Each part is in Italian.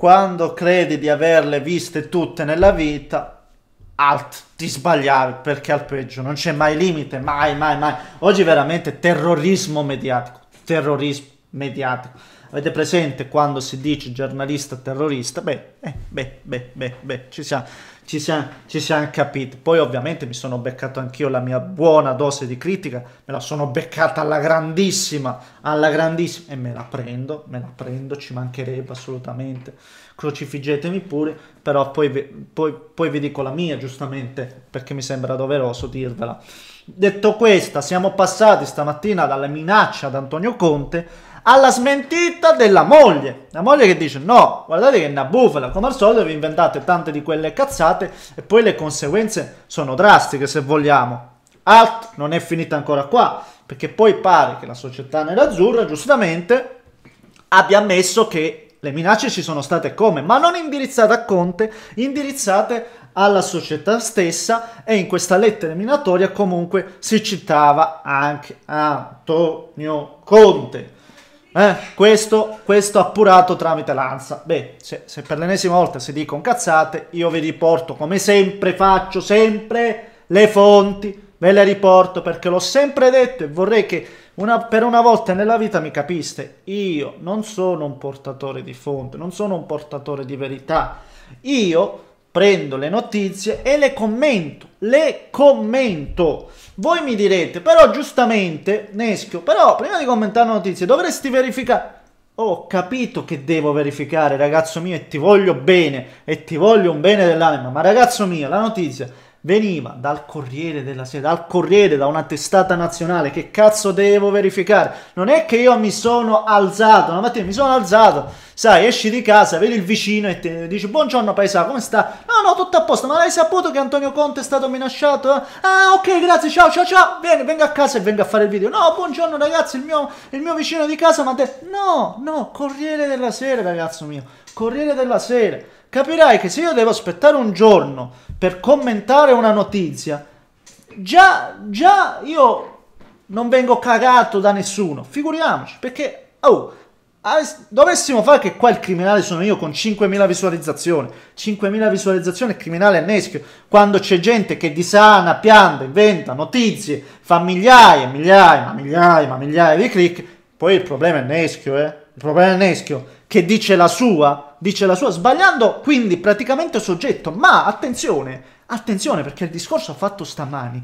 quando credi di averle viste tutte nella vita, alt, ti sbagliavi perché al peggio non c'è mai limite, mai, mai, mai. Oggi veramente terrorismo mediatico, terrorismo mediatico. Avete presente quando si dice giornalista terrorista? Beh, eh, beh, beh, beh, beh, ci siamo ci siamo, ci siamo capiti. Poi ovviamente mi sono beccato anch'io la mia buona dose di critica, me la sono beccata alla grandissima, alla grandissima, e me la prendo, me la prendo, ci mancherebbe assolutamente, crocifiggetemi pure, però poi, poi, poi vi dico la mia giustamente, perché mi sembra doveroso dirvela. Detto questo, siamo passati stamattina dalla minaccia ad Antonio Conte alla smentita della moglie. La moglie che dice: No, guardate che è una bufala. Come al solito, vi inventate tante di quelle cazzate passate e poi le conseguenze sono drastiche se vogliamo. Alt non è finita ancora qua, perché poi pare che la società nerazzurra giustamente abbia ammesso che le minacce ci sono state come, ma non indirizzate a Conte, indirizzate alla società stessa e in questa lettera minatoria comunque si citava anche Antonio Conte. Eh, questo, questo, appurato tramite lanza. Beh, se, se per l'ennesima volta si dicono cazzate, io vi riporto come sempre faccio, sempre le fonti, ve le riporto perché l'ho sempre detto e vorrei che una, per una volta nella vita mi capiste. Io non sono un portatore di fonte, non sono un portatore di verità. Io prendo le notizie e le commento, le commento. Voi mi direte, però giustamente, Neschio, però prima di commentare le notizie dovresti verificare... Oh, ho capito che devo verificare, ragazzo mio, e ti voglio bene, e ti voglio un bene dell'anima, ma ragazzo mio, la notizia veniva dal Corriere della Sera, dal Corriere, da una testata nazionale, che cazzo devo verificare? Non è che io mi sono alzato, una mattina mi sono alzato, sai, esci di casa, vedi il vicino e ti dici buongiorno paesà, come sta? No, no, tutto a posto, ma l'hai saputo che Antonio Conte è stato minacciato? Ah, ok, grazie, ciao, ciao, ciao, vieni, venga a casa e venga a fare il video. No, buongiorno ragazzi, il mio, il mio vicino di casa ma te... no, no, Corriere della Sera, ragazzo mio, Corriere della Sera capirai che se io devo aspettare un giorno per commentare una notizia, già, già io non vengo cagato da nessuno, figuriamoci, perché, oh, dovessimo fare che qua il criminale sono io con 5.000 visualizzazioni 5.000 visualizzazioni criminale Neschio. quando c'è gente che disana, pianta, inventa notizie fa migliaia, e migliaia, ma migliaia, ma migliaia di click poi il problema è neschio eh? il problema è neschio che dice la sua, dice la sua, sbagliando quindi praticamente soggetto. Ma attenzione, attenzione perché il discorso fatto stamani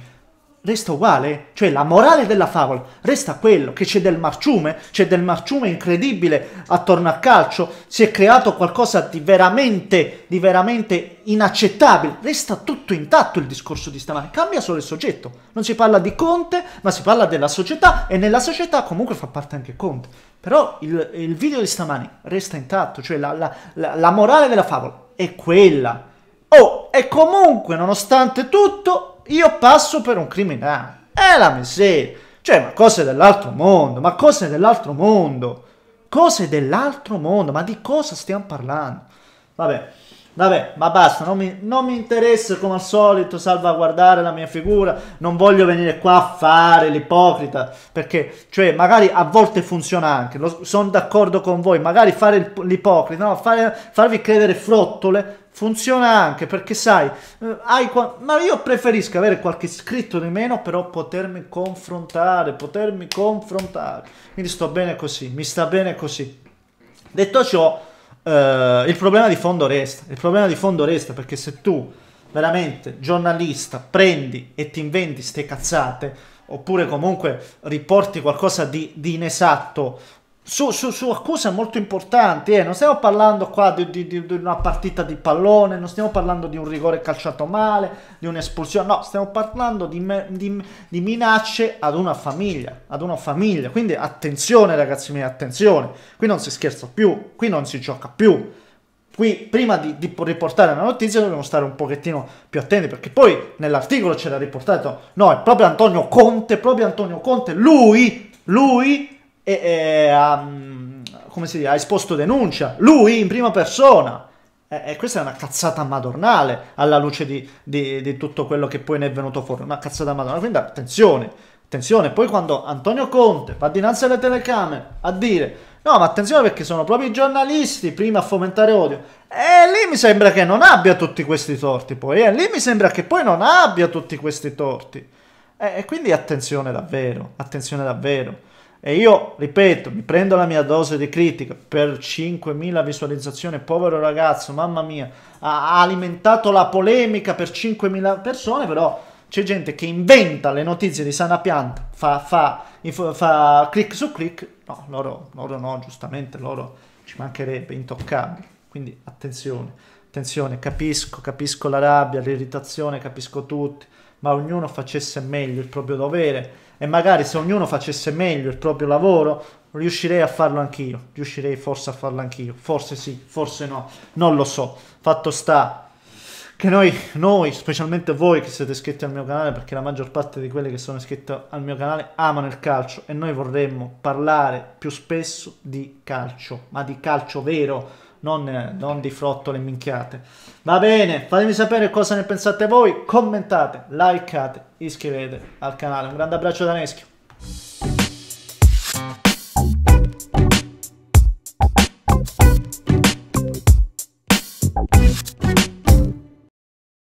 resta uguale, cioè la morale della favola resta quello che c'è del marciume, c'è del marciume incredibile attorno al calcio, si è creato qualcosa di veramente, di veramente inaccettabile, resta tutto intatto il discorso di stamani, cambia solo il soggetto, non si parla di Conte ma si parla della società e nella società comunque fa parte anche Conte, però il, il video di stamani resta intatto, cioè la, la, la, la morale della favola è quella. Oh, e comunque, nonostante tutto, io passo per un criminale. È eh, la miseria. Cioè, ma cose dell'altro mondo, ma cose dell'altro mondo. Cose dell'altro mondo, ma di cosa stiamo parlando? Vabbè. Vabbè, ma basta, non mi, non mi, interessa come al solito salvaguardare la mia figura, non voglio venire qua a fare l'ipocrita, perché, cioè, magari a volte funziona anche, sono d'accordo con voi, magari fare l'ipocrita, no, fare, farvi credere frottole funziona anche, perché sai, eh, hai ma io preferisco avere qualche scritto di meno, però potermi confrontare, potermi confrontare, quindi sto bene così, mi sta bene così. Detto ciò eh, il problema di fondo resta. Il problema di fondo resta perché se tu veramente giornalista prendi e ti inventi ste cazzate oppure comunque riporti qualcosa di, di inesatto su, su, su, accuse molto importanti. Eh. Non stiamo parlando qua di, di, di, una partita di pallone, non stiamo parlando di un rigore calciato male, di un'espulsione, no, stiamo parlando di, me, di, minacce ad una famiglia, ad una famiglia. Quindi attenzione ragazzi miei, attenzione. Qui non si scherza più, qui non si gioca più. Qui prima di, riportare la notizia dobbiamo stare un pochettino più attenti perché poi nell'articolo c'era riportato, no, è proprio Antonio Conte, proprio Antonio Conte, lui, lui e, e ha, mm, come si dice, ha esposto denuncia, lui in prima persona. E, e questa è una cazzata madornale alla luce di, di, di tutto quello che poi ne è venuto fuori, una cazzata madornale. Quindi attenzione, attenzione, poi quando Antonio Conte va dinanzi alle telecamere a dire No, ma attenzione perché sono proprio i giornalisti prima a fomentare odio. E lì mi sembra che non abbia tutti questi torti poi. E eh. lì mi sembra che poi non abbia tutti questi torti. E, e quindi attenzione davvero, attenzione davvero. E io, ripeto, mi prendo la mia dose di critica per 5.000 visualizzazioni, povero ragazzo, mamma mia, ha alimentato la polemica per 5.000 persone, però c'è gente che inventa le notizie di sana pianta, fa, fa, fa click su click, no, loro, loro no, giustamente, loro ci mancherebbe, intoccabili. Quindi attenzione, attenzione, capisco, capisco la rabbia, l'irritazione, capisco tutti, ma ognuno facesse meglio il proprio dovere e magari se ognuno facesse meglio il proprio lavoro riuscirei a farlo anch'io, riuscirei forse a farlo anch'io, forse sì, forse no, non lo so, fatto sta che noi, noi, specialmente voi che siete iscritti al mio canale, perché la maggior parte di quelli che sono iscritti al mio canale amano il calcio e noi vorremmo parlare più spesso di calcio, ma di calcio vero, non, eh, non di frottole minchiate. Va bene, fatemi sapere cosa ne pensate voi, commentate, likeate, iscrivetevi al canale. Un grande abbraccio da Neschio.